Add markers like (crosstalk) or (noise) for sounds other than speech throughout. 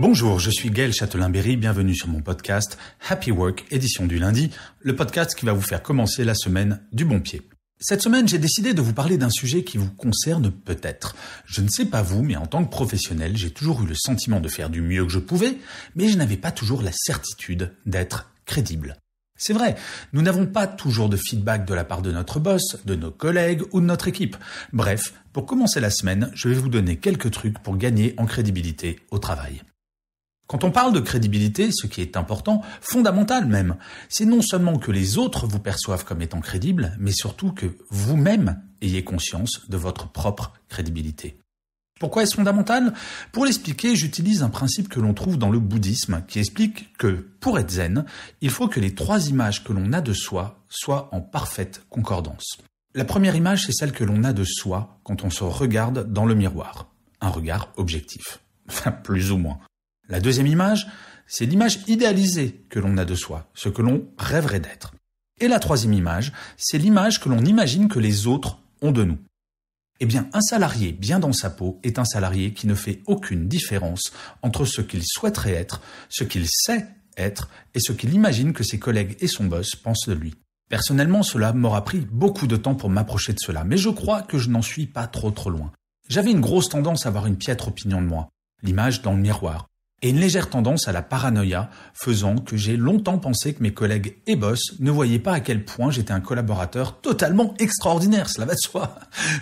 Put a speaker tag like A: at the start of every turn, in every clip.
A: Bonjour, je suis Gaël Châtelain-Berry, bienvenue sur mon podcast Happy Work, édition du lundi, le podcast qui va vous faire commencer la semaine du bon pied. Cette semaine, j'ai décidé de vous parler d'un sujet qui vous concerne peut-être. Je ne sais pas vous, mais en tant que professionnel, j'ai toujours eu le sentiment de faire du mieux que je pouvais, mais je n'avais pas toujours la certitude d'être crédible. C'est vrai, nous n'avons pas toujours de feedback de la part de notre boss, de nos collègues ou de notre équipe. Bref, pour commencer la semaine, je vais vous donner quelques trucs pour gagner en crédibilité au travail. Quand on parle de crédibilité, ce qui est important, fondamental même, c'est non seulement que les autres vous perçoivent comme étant crédible, mais surtout que vous-même ayez conscience de votre propre crédibilité. Pourquoi est-ce fondamental Pour l'expliquer, j'utilise un principe que l'on trouve dans le bouddhisme qui explique que pour être zen, il faut que les trois images que l'on a de soi soient en parfaite concordance. La première image, c'est celle que l'on a de soi quand on se regarde dans le miroir. Un regard objectif. (laughs) Enfin, plus ou moins. La deuxième image, c'est l'image idéalisée que l'on a de soi, ce que l'on rêverait d'être. Et la troisième image, c'est l'image que l'on imagine que les autres ont de nous. Eh bien, un salarié bien dans sa peau est un salarié qui ne fait aucune différence entre ce qu'il souhaiterait être, ce qu'il sait être et ce qu'il imagine que ses collègues et son boss pensent de lui. Personnellement, cela m'aura pris beaucoup de temps pour m'approcher de cela, mais je crois que je n'en suis pas trop trop loin. J'avais une grosse tendance à avoir une piètre opinion de moi, l'image dans le miroir, et une légère tendance à la paranoïa, faisant que j'ai longtemps pensé que mes collègues et boss ne voyaient pas à quel point j'étais un collaborateur totalement extraordinaire, cela va de soi.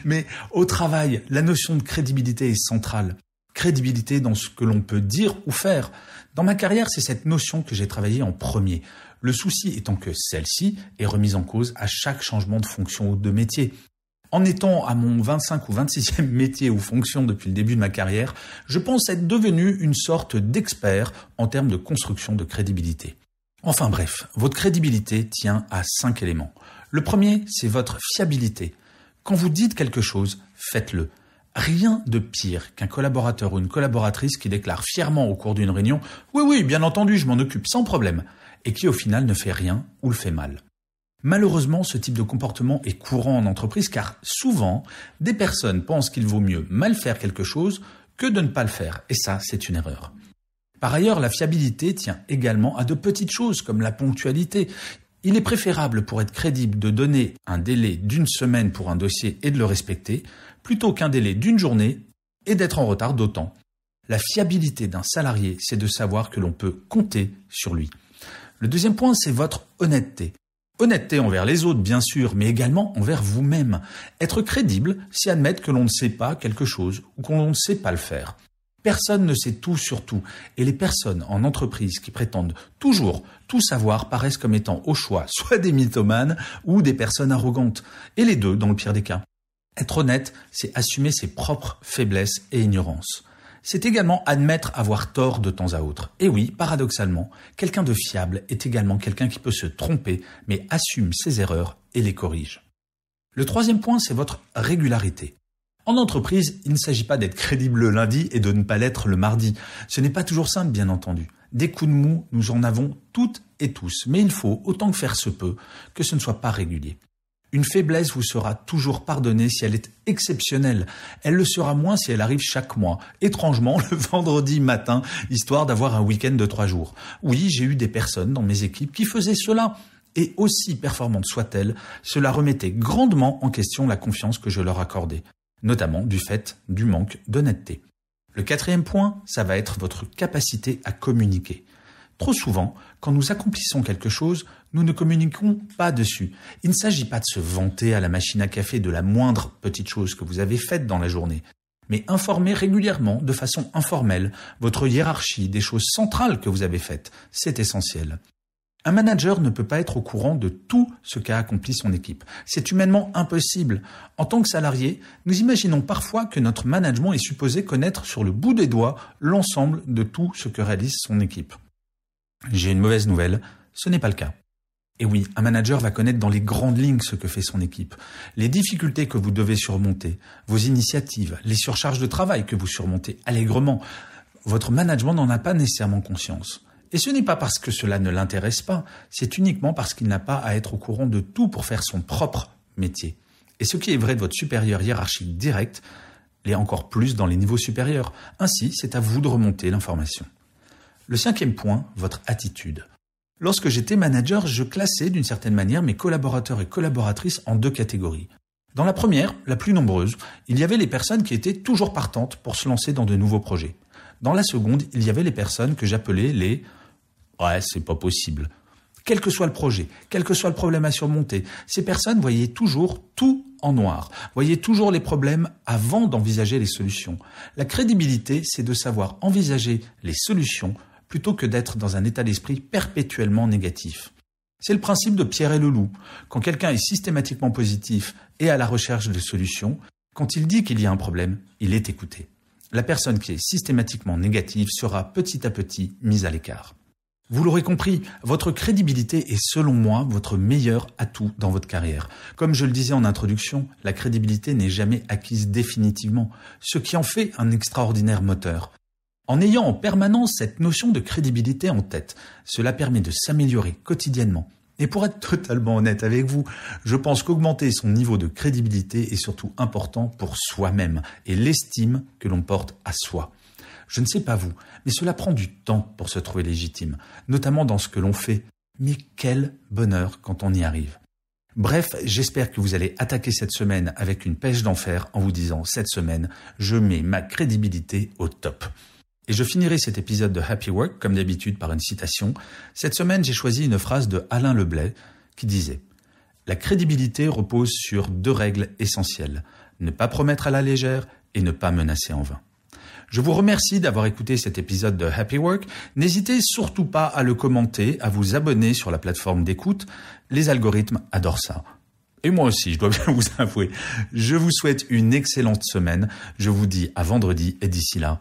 A: Mais au travail, la notion de crédibilité est centrale. Crédibilité dans ce que l'on peut dire ou faire. Dans ma carrière, c'est cette notion que j'ai travaillée en premier. Le souci étant que celle-ci est remise en cause à chaque changement de fonction ou de métier. En étant à mon 25 ou 26e (laughs) métier ou fonction depuis le début de ma carrière, je pense être devenu une sorte d'expert en termes de construction de crédibilité. Enfin bref, votre crédibilité tient à cinq éléments. Le premier, c'est votre fiabilité. Quand vous dites quelque chose, faites-le. Rien de pire qu'un collaborateur ou une collaboratrice qui déclare fièrement au cours d'une réunion ⁇ Oui oui, bien entendu, je m'en occupe sans problème ⁇ et qui au final ne fait rien ou le fait mal. Malheureusement, ce type de comportement est courant en entreprise car souvent, des personnes pensent qu'il vaut mieux mal faire quelque chose que de ne pas le faire, et ça, c'est une erreur. Par ailleurs, la fiabilité tient également à de petites choses comme la ponctualité. Il est préférable pour être crédible de donner un délai d'une semaine pour un dossier et de le respecter, plutôt qu'un délai d'une journée et d'être en retard d'autant. La fiabilité d'un salarié, c'est de savoir que l'on peut compter sur lui. Le deuxième point, c'est votre honnêteté. Honnêteté envers les autres, bien sûr, mais également envers vous-même. Être crédible, c'est admettre que l'on ne sait pas quelque chose ou qu'on ne sait pas le faire. Personne ne sait tout sur tout, et les personnes en entreprise qui prétendent toujours tout savoir paraissent comme étant au choix (laughs) soit des mythomanes ou des personnes arrogantes, et les deux dans le pire des cas. Être honnête, c'est assumer ses propres faiblesses et ignorances c'est également admettre avoir tort de temps à autre. Et oui, paradoxalement, quelqu'un de fiable est également quelqu'un qui peut se tromper, mais assume ses erreurs et les corrige. Le troisième point, c'est votre régularité. En entreprise, il ne s'agit pas d'être crédible le lundi et de ne pas l'être le mardi. Ce n'est pas toujours simple, bien entendu. Des coups de mou, nous en avons toutes et tous, mais il faut, autant que faire se peut, que ce ne soit pas régulier. Une faiblesse vous sera toujours pardonnée si elle est exceptionnelle. Elle le sera moins si elle arrive chaque mois, étrangement (laughs) le vendredi matin, histoire d'avoir un week-end de trois jours. Oui, j'ai eu des personnes dans mes équipes qui faisaient cela. Et aussi performantes soit elles cela remettait grandement en question la confiance que je leur accordais, notamment du fait du manque d'honnêteté. Le quatrième point, ça va être votre capacité à communiquer. Trop souvent, quand nous accomplissons quelque chose, nous ne communiquons pas dessus. Il ne s'agit pas de se vanter à la machine à café de la moindre petite chose que vous avez faite dans la journée, mais informer régulièrement, de façon informelle, votre hiérarchie des choses centrales que vous avez faites. C'est essentiel. Un manager ne peut pas être au courant de tout ce qu'a accompli son équipe. C'est humainement impossible. En tant que salarié, nous imaginons parfois que notre management est supposé connaître sur le bout des doigts l'ensemble de tout ce que réalise son équipe. J'ai une mauvaise nouvelle, ce n'est pas le cas. Et oui, un manager va connaître dans les grandes lignes ce que fait son équipe, les difficultés que vous devez surmonter, vos initiatives, les surcharges de travail que vous surmontez allègrement. Votre management n'en a pas nécessairement conscience. Et ce n'est pas parce que cela ne l'intéresse pas, c'est uniquement parce qu'il n'a pas à être au courant de tout pour faire son propre métier. Et ce qui est vrai de votre supérieur hiérarchique direct l'est encore plus dans les niveaux supérieurs. Ainsi, c'est à vous de remonter l'information. Le cinquième point, votre attitude. Lorsque j'étais manager, je classais d'une certaine manière mes collaborateurs et collaboratrices en deux catégories. Dans la première, la plus nombreuse, il y avait les personnes qui étaient toujours partantes pour se lancer dans de nouveaux projets. Dans la seconde, il y avait les personnes que j'appelais les Ouais, c'est pas possible. Quel que soit le projet, quel que soit le problème à surmonter, ces personnes voyaient toujours tout en noir, voyaient toujours les problèmes avant d'envisager les solutions. La crédibilité, c'est de savoir envisager les solutions plutôt que d'être dans un état d'esprit perpétuellement négatif. C'est le principe de Pierre et le loup. Quand quelqu'un est systématiquement positif et à la recherche de solutions, quand il dit qu'il y a un problème, il est écouté. La personne qui est systématiquement négative sera petit à petit mise à l'écart. Vous l'aurez compris, votre crédibilité est selon moi votre meilleur atout dans votre carrière. Comme je le disais en introduction, la crédibilité n'est jamais acquise définitivement, ce qui en fait un extraordinaire moteur. En ayant en permanence cette notion de crédibilité en tête, cela permet de s'améliorer quotidiennement. Et pour être (laughs) totalement honnête avec vous, je pense qu'augmenter son niveau de crédibilité est surtout important pour soi-même et l'estime que l'on porte à soi. Je ne sais pas vous, mais cela prend du temps pour se trouver légitime, notamment dans ce que l'on fait. Mais quel bonheur quand on y arrive. Bref, j'espère que vous allez attaquer cette semaine avec une pêche d'enfer en vous disant cette semaine, je mets ma crédibilité au top. Et je finirai cet épisode de Happy Work, comme d'habitude, par une citation. Cette semaine, j'ai choisi une phrase de Alain Leblay qui disait La crédibilité repose sur deux règles essentielles ne pas promettre à la légère et ne pas menacer en vain. Je vous remercie d'avoir écouté cet épisode de Happy Work. N'hésitez surtout pas à le commenter, à vous abonner sur la plateforme d'écoute. Les algorithmes adorent ça. Et moi aussi, je dois (laughs) bien vous avouer. Je vous souhaite une excellente semaine. Je vous dis à vendredi et d'ici là,